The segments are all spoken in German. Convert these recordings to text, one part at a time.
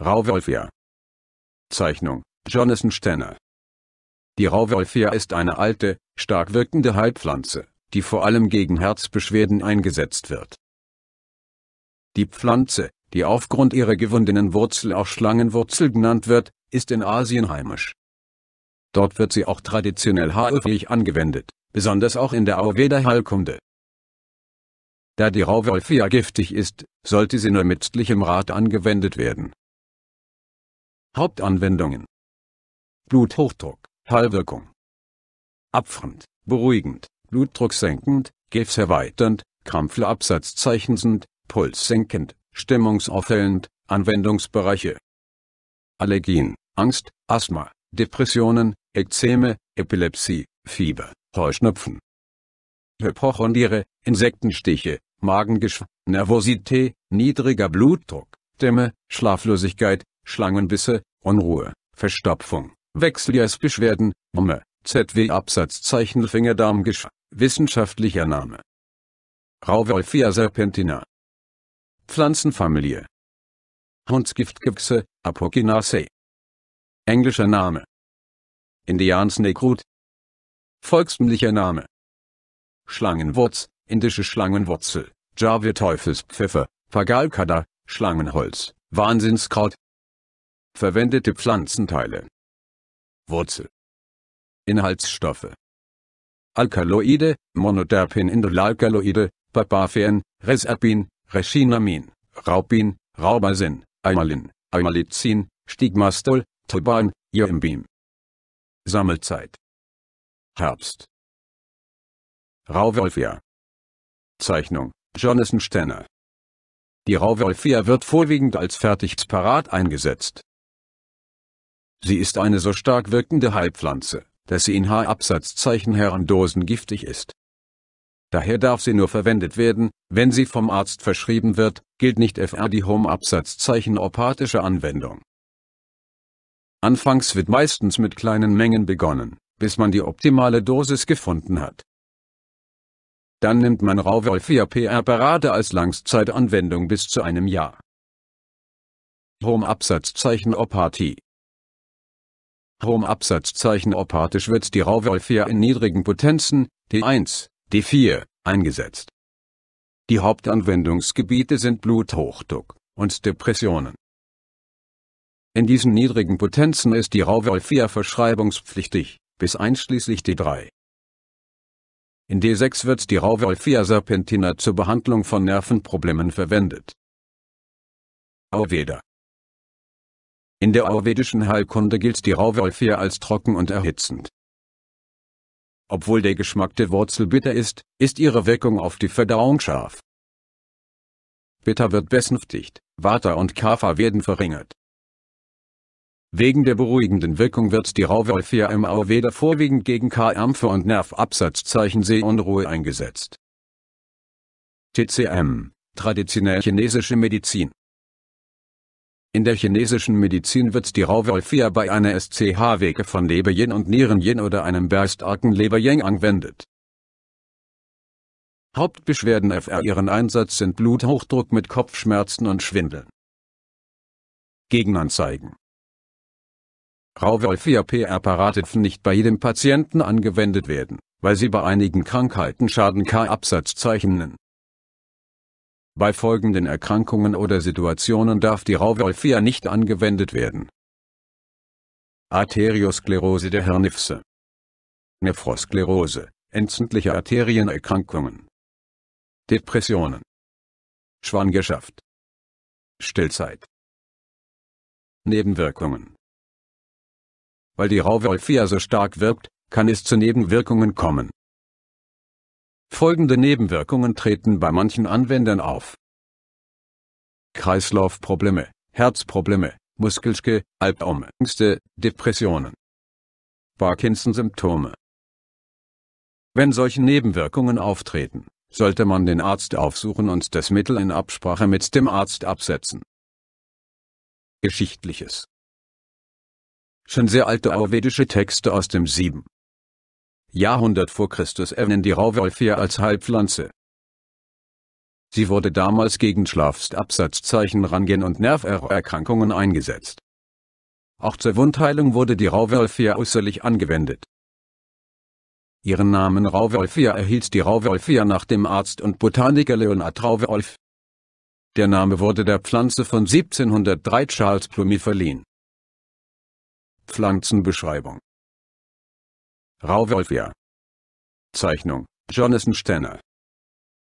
Rauwolfia. Zeichnung Jonathan Stenner Die Rauwolfia ist eine alte, stark wirkende Heilpflanze, die vor allem gegen Herzbeschwerden eingesetzt wird. Die Pflanze, die aufgrund ihrer gewundenen Wurzel auch Schlangenwurzel genannt wird, ist in Asien heimisch. Dort wird sie auch traditionell heilfähig angewendet, besonders auch in der Ayurveda-Heilkunde. Da die Rauwolfia giftig ist, sollte sie nur mit ärztlichem Rat angewendet werden. Hauptanwendungen Bluthochdruck, Heilwirkung Abfremd, beruhigend, Blutdruck senkend, erweiternd, gefäßerweiternd, krampfabsatzzeichensend, Puls senkend, stimmungsaufhellend, Anwendungsbereiche Allergien, Angst, Asthma, Depressionen, Ekzeme, Epilepsie, Fieber, Heuschnupfen Hypochondrie, Insektenstiche, Magengeschw, Nervosität, niedriger Blutdruck, Dämme, Schlaflosigkeit, Schlangenbisse, Unruhe, Verstopfung, Wechseljahrsbeschwerden, Mumme, ZW Absatzzeichen Fingerdarmgeschwür, wissenschaftlicher Name. Rauwolfia serpentina. Pflanzenfamilie. Hundsgiftgewächse, Apokinaceae. Englischer Name. Indians Nekrut. Volkstümlicher Name. Schlangenwurz, indische Schlangenwurzel, Java Teufelspfeffer, Pagalkada, Schlangenholz, Wahnsinnskraut, Verwendete Pflanzenteile Wurzel Inhaltsstoffe Alkaloide, Monoterpin-Indolalkaloide, Papafen, Resapin, Reshinamin, Raupin, Raubasin, Aimalin, Aimalizin, Stigmastol, Toban, Ioimbim. Sammelzeit Herbst Rauwolfia Zeichnung Jonathan Stenner Die Rauwolfia wird vorwiegend als Fertigpräparat eingesetzt Sie ist eine so stark wirkende Heilpflanze, dass sie in H-Absatzzeichen Herrendosen giftig ist. Daher darf sie nur verwendet werden, wenn sie vom Arzt verschrieben wird, gilt nicht FR die Home-Absatzzeichen opathische Anwendung. Anfangs wird meistens mit kleinen Mengen begonnen, bis man die optimale Dosis gefunden hat. Dann nimmt man Rauwolfia P-Apparate als Langzeitanwendung bis zu einem Jahr. Home-Absatzzeichen Opathie Stromabsatzzeichen opathisch wird die Rauwolfia in niedrigen Potenzen, D1, D4, eingesetzt. Die Hauptanwendungsgebiete sind Bluthochdruck und Depressionen. In diesen niedrigen Potenzen ist die Rauwolfia verschreibungspflichtig, bis einschließlich D3. In D6 wird die Rauwolfia serpentina zur Behandlung von Nervenproblemen verwendet. Ayurveda in der ayurvedischen Heilkunde gilt die Rauwolfia als trocken und erhitzend. Obwohl der Geschmack der Wurzel bitter ist, ist ihre Wirkung auf die Verdauung scharf. Bitter wird besänftigt, Vata und Kapha werden verringert. Wegen der beruhigenden Wirkung wird die Rauwolfia im Ayurveda vorwiegend gegen Krämpfe und Nervabsatzzeichen Sehunruhe eingesetzt. TCM, traditionell chinesische Medizin in der chinesischen Medizin wird die Rauwolfia bei einer SCH-Wege von leber und nieren oder einem barstarken leber angewendet. Hauptbeschwerden FR Ihren Einsatz sind Bluthochdruck mit Kopfschmerzen und Schwindeln. Gegenanzeigen Rauwolfia p apparate dürfen nicht bei jedem Patienten angewendet werden, weil sie bei einigen Krankheiten Schaden k absatz zeichnen. Bei folgenden Erkrankungen oder Situationen darf die Rauwolfia nicht angewendet werden. Arteriosklerose der Hirnifse Nephrosklerose, entzündliche Arterienerkrankungen. Depressionen. Schwangerschaft. Stillzeit. Nebenwirkungen. Weil die Rauwolfia so stark wirkt, kann es zu Nebenwirkungen kommen Folgende Nebenwirkungen treten bei manchen Anwendern auf. Kreislaufprobleme, Herzprobleme, Muskelschke, Albträume, Ängste, Depressionen. Parkinson-Symptome. Wenn solche Nebenwirkungen auftreten, sollte man den Arzt aufsuchen und das Mittel in Absprache mit dem Arzt absetzen. Geschichtliches Schon sehr alte ayurvedische Texte aus dem 7. Jahrhundert vor Christus erwähnen die Rauwolfia als Heilpflanze. Sie wurde damals gegen Schlafstabsatzzeichen Rangien und Nerverkrankungen eingesetzt. Auch zur Wundheilung wurde die Rauwolfia äußerlich angewendet. Ihren Namen Rauwolfia erhielt die Rauwolfia nach dem Arzt und Botaniker Leonard Rauwolf. Der Name wurde der Pflanze von 1703 Charles Plumy verliehen. Pflanzenbeschreibung Rauwolfia. Zeichnung Jonathan Stenner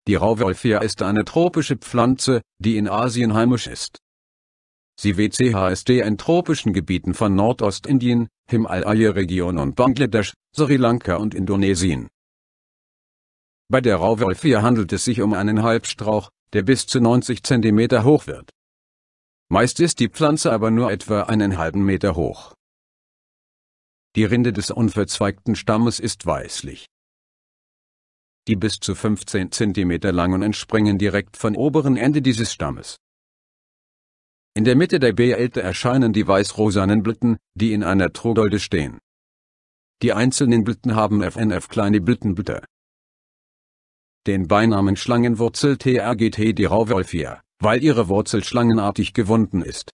Die Rauwolfia ist eine tropische Pflanze, die in Asien heimisch ist. Sie wchsd in tropischen Gebieten von Nordostindien, Himalaya-Region und Bangladesch, Sri Lanka und Indonesien. Bei der Rauwolfia handelt es sich um einen Halbstrauch, der bis zu 90 cm hoch wird. Meist ist die Pflanze aber nur etwa einen halben Meter hoch. Die Rinde des unverzweigten Stammes ist weißlich. Die bis zu 15 cm langen entspringen direkt vom oberen Ende dieses Stammes. In der Mitte der Beete erscheinen die weiß-rosanen Blüten, die in einer Trogolde stehen. Die einzelnen Blüten haben FNF kleine Blütenblätter. Den Beinamen Schlangenwurzel TRGT die Rauwolfia, weil ihre Wurzel schlangenartig gewunden ist.